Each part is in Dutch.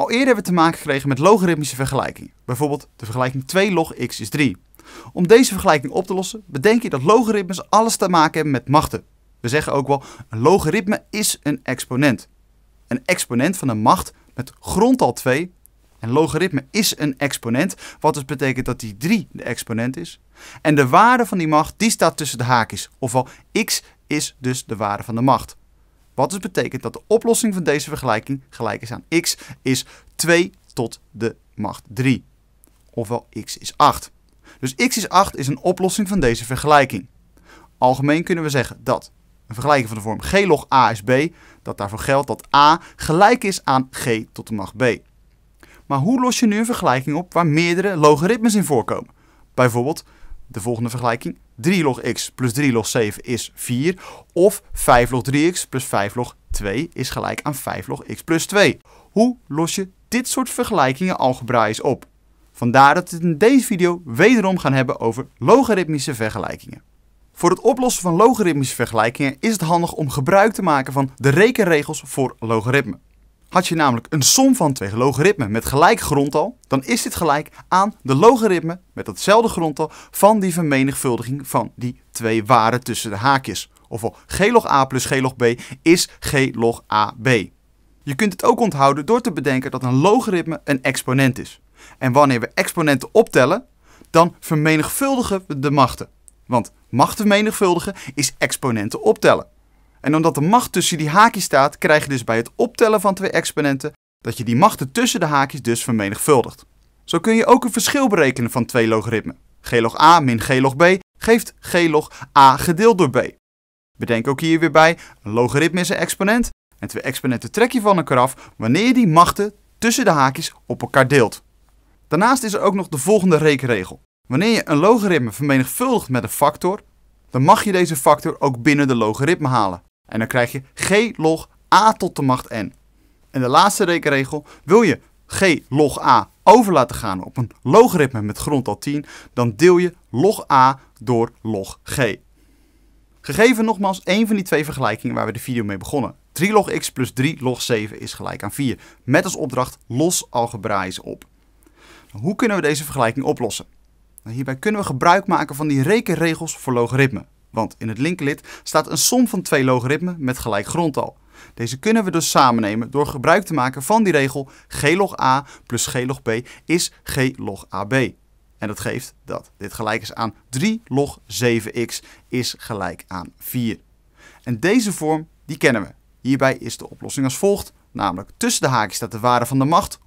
Al eerder hebben we te maken gekregen met logaritmische vergelijkingen. Bijvoorbeeld de vergelijking 2 log x is 3. Om deze vergelijking op te lossen, bedenk je dat logaritmes alles te maken hebben met machten. We zeggen ook wel, een logaritme is een exponent. Een exponent van een macht met grondtal 2. Een logaritme is een exponent, wat dus betekent dat die 3 de exponent is. En de waarde van die macht, die staat tussen de haakjes. Ofwel, x is dus de waarde van de macht. Wat dus betekent dat de oplossing van deze vergelijking gelijk is aan x is 2 tot de macht 3. Ofwel x is 8. Dus x is 8 is een oplossing van deze vergelijking. Algemeen kunnen we zeggen dat een vergelijking van de vorm g log a is b, dat daarvoor geldt dat a gelijk is aan g tot de macht b. Maar hoe los je nu een vergelijking op waar meerdere logaritmes in voorkomen? Bijvoorbeeld de volgende vergelijking. 3 log x plus 3 log 7 is 4. Of 5 log 3x plus 5 log 2 is gelijk aan 5 log x plus 2. Hoe los je dit soort vergelijkingen algebraisch op? Vandaar dat we het in deze video wederom gaan hebben over logaritmische vergelijkingen. Voor het oplossen van logaritmische vergelijkingen is het handig om gebruik te maken van de rekenregels voor logaritmen. Had je namelijk een som van twee logaritmen met gelijk grondtal, dan is dit gelijk aan de logaritme met datzelfde grondtal van die vermenigvuldiging van die twee waarden tussen de haakjes. Ofwel g log a plus g log b is g log ab. Je kunt het ook onthouden door te bedenken dat een logaritme een exponent is. En wanneer we exponenten optellen, dan vermenigvuldigen we de machten. Want machten vermenigvuldigen is exponenten optellen. En omdat de macht tussen die haakjes staat, krijg je dus bij het optellen van twee exponenten dat je die machten tussen de haakjes dus vermenigvuldigt. Zo kun je ook een verschil berekenen van twee logaritmen. g log a min g log b geeft g log a gedeeld door b. Bedenk ook hier weer bij, een logaritme is een exponent en twee exponenten trek je van elkaar af wanneer je die machten tussen de haakjes op elkaar deelt. Daarnaast is er ook nog de volgende rekenregel. Wanneer je een logaritme vermenigvuldigt met een factor, dan mag je deze factor ook binnen de logaritme halen. En dan krijg je g log a tot de macht n. En de laatste rekenregel, wil je g log a over laten gaan op een logaritme met grondtal 10, dan deel je log a door log g. Gegeven nogmaals één van die twee vergelijkingen waar we de video mee begonnen. 3 log x plus 3 log 7 is gelijk aan 4, met als opdracht los algebraïs op. Nou, hoe kunnen we deze vergelijking oplossen? Nou, hierbij kunnen we gebruik maken van die rekenregels voor logaritmen. Want in het linkerlid staat een som van twee logaritmen met gelijk grondtal. Deze kunnen we dus samennemen door gebruik te maken van die regel g log a plus g log b is g log ab. En dat geeft dat dit gelijk is aan 3 log 7x is gelijk aan 4. En deze vorm die kennen we. Hierbij is de oplossing als volgt, namelijk tussen de haakjes staat de waarde van de macht,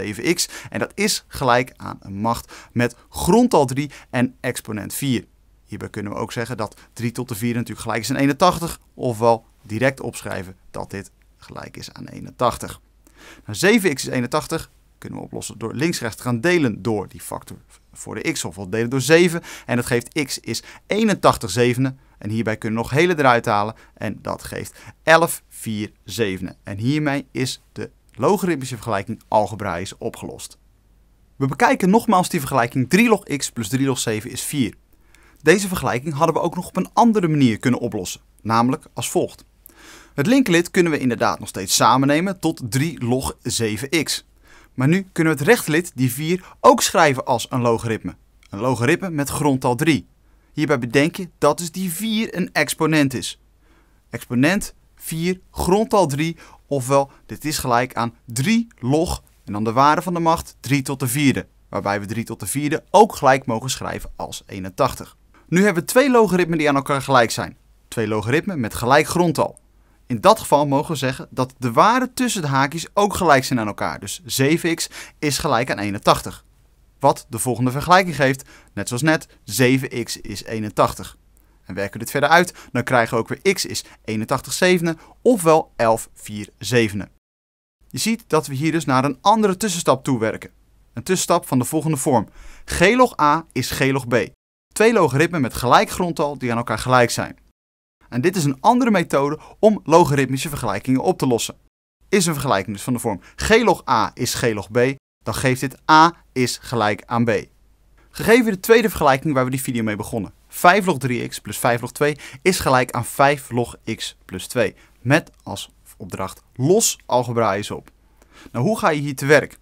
7x, en dat is gelijk aan een macht met grondtal 3 en exponent 4. Hierbij kunnen we ook zeggen dat 3 tot de 4 natuurlijk gelijk is aan 81, ofwel direct opschrijven dat dit gelijk is aan 81. Nou, 7x is 81 kunnen we oplossen door links-rechts te gaan delen door die factor voor de x, ofwel delen door 7. En dat geeft x is 81 zevenen. En hierbij kunnen we nog hele eruit halen en dat geeft 11 4 zevenen. En hiermee is de logaritmische vergelijking algebraisch opgelost. We bekijken nogmaals die vergelijking 3 log x plus 3 log 7 is 4. Deze vergelijking hadden we ook nog op een andere manier kunnen oplossen, namelijk als volgt. Het linkerlid kunnen we inderdaad nog steeds samennemen tot 3 log 7x. Maar nu kunnen we het rechterlid, die 4, ook schrijven als een logaritme. Een logaritme met grondtal 3. Hierbij bedenk je dat dus die 4 een exponent is. Exponent 4, grondtal 3, ofwel dit is gelijk aan 3 log en dan de waarde van de macht 3 tot de vierde. Waarbij we 3 tot de vierde ook gelijk mogen schrijven als 81. Nu hebben we twee logaritmen die aan elkaar gelijk zijn. Twee logaritmen met gelijk grondtal. In dat geval mogen we zeggen dat de waarden tussen de haakjes ook gelijk zijn aan elkaar. Dus 7x is gelijk aan 81. Wat de volgende vergelijking geeft, net zoals net, 7x is 81. En werken we dit verder uit, dan krijgen we ook weer x is 81 zevende, ofwel 11 4 zevende. Je ziet dat we hier dus naar een andere tussenstap toewerken. Een tussenstap van de volgende vorm. g log a is g log b twee logaritmen met gelijk grondtal die aan elkaar gelijk zijn. En dit is een andere methode om logaritmische vergelijkingen op te lossen. Is een vergelijking dus van de vorm g log a is g log b, dan geeft dit a is gelijk aan b. Gegeven de tweede vergelijking waar we die video mee begonnen. 5 log 3x plus 5 log 2 is gelijk aan 5 log x plus 2. Met als opdracht los algebraïs op. Nou, hoe ga je hier te werk?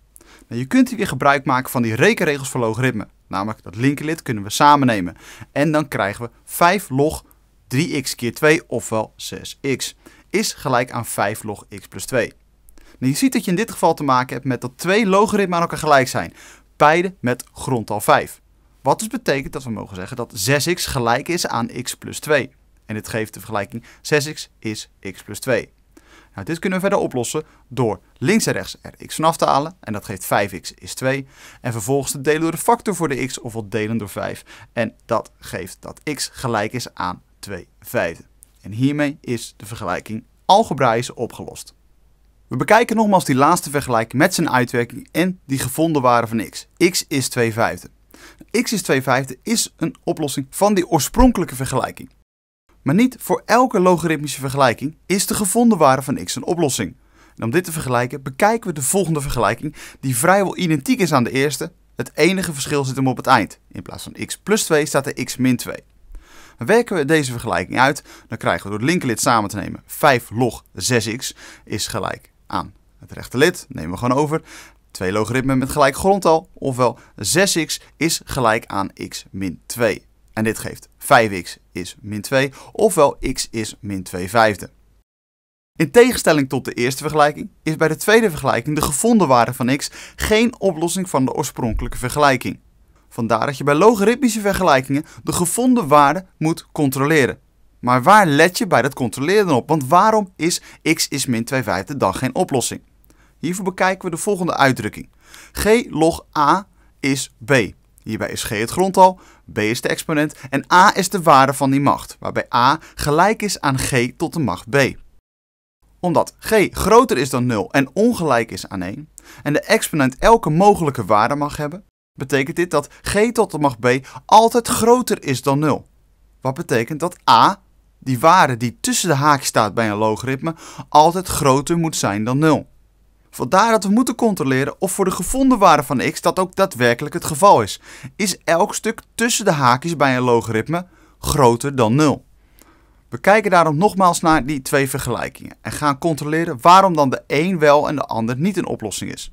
Nou, je kunt hier weer gebruik maken van die rekenregels voor logaritme. Namelijk dat linkerlid kunnen we samen nemen. En dan krijgen we 5 log 3x keer 2, ofwel 6x, is gelijk aan 5 log x plus 2. Nou, je ziet dat je in dit geval te maken hebt met dat twee logaritmen aan elkaar gelijk zijn. Beide met grondtal 5. Wat dus betekent dat we mogen zeggen dat 6x gelijk is aan x plus 2. En dit geeft de vergelijking 6x is x plus 2. Nou, dit kunnen we verder oplossen door links en rechts er x vanaf te halen. En dat geeft 5x is 2. En vervolgens te delen door de factor voor de x, ofwel delen door 5. En dat geeft dat x gelijk is aan 2 vijfde. En hiermee is de vergelijking algebraisch opgelost. We bekijken nogmaals die laatste vergelijking met zijn uitwerking en die gevonden waarde van x. x is 2 vijfde. x is 2 vijfde is een oplossing van die oorspronkelijke vergelijking. Maar niet voor elke logaritmische vergelijking is de gevonden waarde van x een oplossing. En om dit te vergelijken bekijken we de volgende vergelijking die vrijwel identiek is aan de eerste. Het enige verschil zit hem op het eind. In plaats van x plus 2 staat er x min 2. Werken we deze vergelijking uit, dan krijgen we door het linkerlid samen te nemen 5 log 6x is gelijk aan het rechterlid. Nemen we gewoon over. Twee logaritmen met gelijk grondtal, ofwel 6x is gelijk aan x min 2. En dit geeft 5x is min 2, ofwel x is min 2 vijfde. In tegenstelling tot de eerste vergelijking is bij de tweede vergelijking de gevonden waarde van x geen oplossing van de oorspronkelijke vergelijking. Vandaar dat je bij logaritmische vergelijkingen de gevonden waarde moet controleren. Maar waar let je bij dat controleren op? Want waarom is x is min 2 vijfde dan geen oplossing? Hiervoor bekijken we de volgende uitdrukking. g log a is b. Hierbij is g het grondtal, b is de exponent en a is de waarde van die macht, waarbij a gelijk is aan g tot de macht b. Omdat g groter is dan 0 en ongelijk is aan 1 en de exponent elke mogelijke waarde mag hebben, betekent dit dat g tot de macht b altijd groter is dan 0. Wat betekent dat a, die waarde die tussen de haak staat bij een logaritme, altijd groter moet zijn dan 0. Vandaar dat we moeten controleren of voor de gevonden waarde van x dat ook daadwerkelijk het geval is. Is elk stuk tussen de haakjes bij een logaritme groter dan 0? We kijken daarom nogmaals naar die twee vergelijkingen en gaan controleren waarom dan de een wel en de ander niet een oplossing is.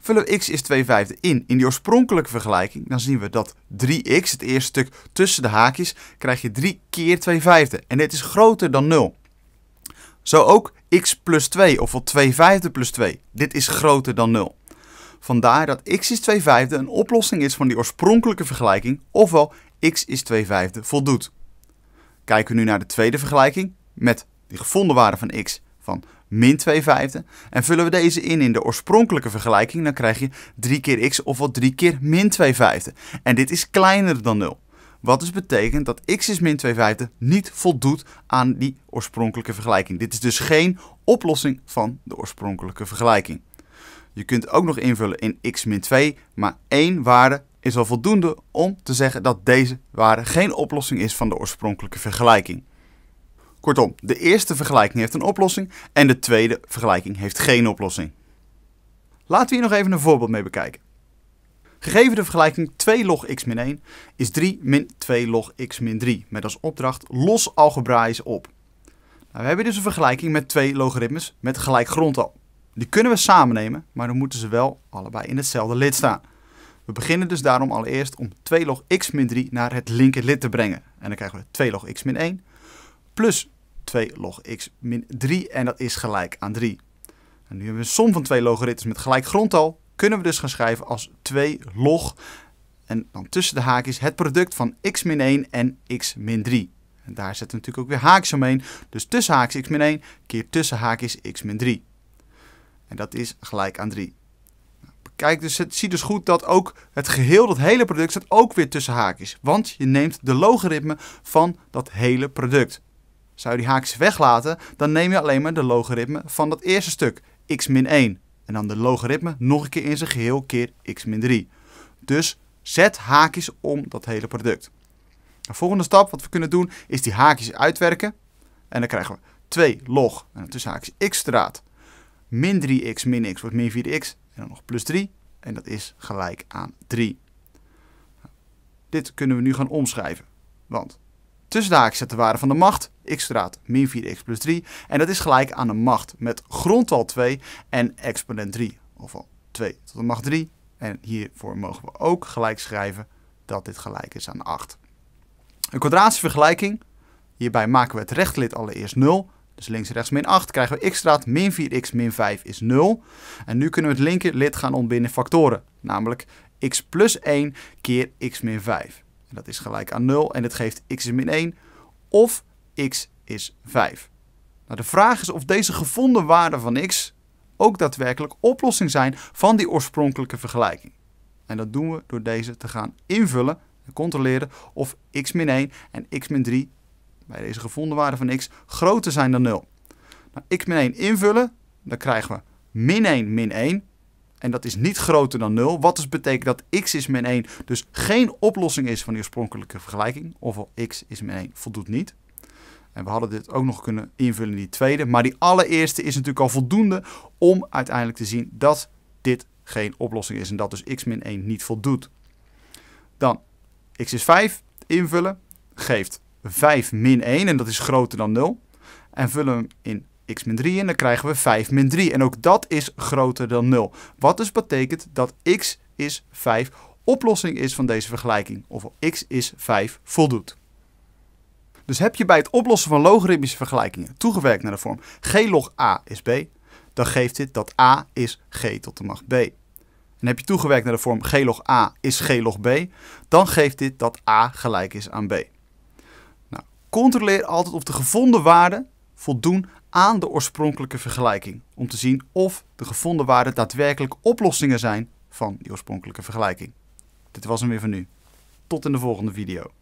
Vullen we x is 2 vijfde in in die oorspronkelijke vergelijking, dan zien we dat 3x, het eerste stuk tussen de haakjes, krijg je 3 keer 2 vijfde en dit is groter dan 0. Zo ook x plus 2, ofwel 2 vijfde plus 2. Dit is groter dan 0. Vandaar dat x is 2 vijfde een oplossing is van die oorspronkelijke vergelijking, ofwel x is 2 vijfde voldoet. Kijken we nu naar de tweede vergelijking met die gevonden waarde van x van min 2 vijfde. En vullen we deze in in de oorspronkelijke vergelijking, dan krijg je 3 keer x ofwel 3 keer min 2 vijfde. En dit is kleiner dan 0. Wat dus betekent dat x is min 2 vijfde niet voldoet aan die oorspronkelijke vergelijking. Dit is dus geen oplossing van de oorspronkelijke vergelijking. Je kunt ook nog invullen in x min 2, maar één waarde is al voldoende om te zeggen dat deze waarde geen oplossing is van de oorspronkelijke vergelijking. Kortom, de eerste vergelijking heeft een oplossing en de tweede vergelijking heeft geen oplossing. Laten we hier nog even een voorbeeld mee bekijken. Gegeven de vergelijking 2 log x min 1 is 3 min 2 log x min 3, met als opdracht los algebraisch op. Nou, we hebben dus een vergelijking met twee logaritmes met gelijk grondtal. Die kunnen we samen nemen, maar dan moeten ze wel allebei in hetzelfde lid staan. We beginnen dus daarom allereerst om 2 log x min 3 naar het linker lid te brengen. En dan krijgen we 2 log x min 1 plus 2 log x min 3 en dat is gelijk aan 3. En nu hebben we een som van twee logaritmes met gelijk grondtal, kunnen we dus gaan schrijven als 2 log en dan tussen de haakjes het product van x-1 en x-3. En daar zetten we natuurlijk ook weer haakjes omheen. Dus tussen haakjes x-1 keer tussen haakjes x-3. En dat is gelijk aan 3. Kijk, dus het, zie dus goed dat ook het geheel, dat hele product, staat ook weer tussen haakjes. Want je neemt de logaritme van dat hele product. Zou je die haakjes weglaten, dan neem je alleen maar de logaritme van dat eerste stuk, x-1 en dan de logaritme nog een keer in zijn geheel keer x min 3. Dus zet haakjes om dat hele product. De volgende stap wat we kunnen doen is die haakjes uitwerken. En dan krijgen we 2 log en tussen haakjes x straat. Min 3x min x wordt min 4x en dan nog plus 3. En dat is gelijk aan 3. Dit kunnen we nu gaan omschrijven. Want Tussen de haakjes de waarde van de macht, x straat min 4x plus 3. En dat is gelijk aan de macht met grondtal 2 en exponent 3. Ofwel 2 tot de macht 3. En hiervoor mogen we ook gelijk schrijven dat dit gelijk is aan 8. Een kwadratische vergelijking. Hierbij maken we het rechtlid allereerst 0. Dus links rechts min 8 krijgen we x straat min 4x min 5 is 0. En nu kunnen we het linker lid gaan ontbinden in factoren. Namelijk x plus 1 keer x min 5. En dat is gelijk aan 0 en dat geeft x is min 1 of x is 5. Nou, de vraag is of deze gevonden waarden van x ook daadwerkelijk oplossing zijn van die oorspronkelijke vergelijking. En dat doen we door deze te gaan invullen en controleren of x min 1 en x min 3 bij deze gevonden waarden van x groter zijn dan 0. Nou, x min 1 invullen, dan krijgen we min 1 min 1 en dat is niet groter dan 0. Wat dus betekent dat x is min 1 dus geen oplossing is van die oorspronkelijke vergelijking. Ofwel x is min 1 voldoet niet. En we hadden dit ook nog kunnen invullen in die tweede. Maar die allereerste is natuurlijk al voldoende om uiteindelijk te zien dat dit geen oplossing is. En dat dus x min 1 niet voldoet. Dan x is 5 invullen geeft 5 min 1 en dat is groter dan 0. En vullen we hem in x min 3 in, dan krijgen we 5 min 3. En ook dat is groter dan 0. Wat dus betekent dat x is 5 oplossing is van deze vergelijking. Of x is 5 voldoet. Dus heb je bij het oplossen van logaritmische vergelijkingen toegewerkt naar de vorm g log a is b, dan geeft dit dat a is g tot de macht b. En heb je toegewerkt naar de vorm g log a is g log b, dan geeft dit dat a gelijk is aan b. Nou, controleer altijd of de gevonden waarden voldoen aan de oorspronkelijke vergelijking om te zien of de gevonden waarden daadwerkelijk oplossingen zijn van die oorspronkelijke vergelijking. Dit was hem weer van nu. Tot in de volgende video.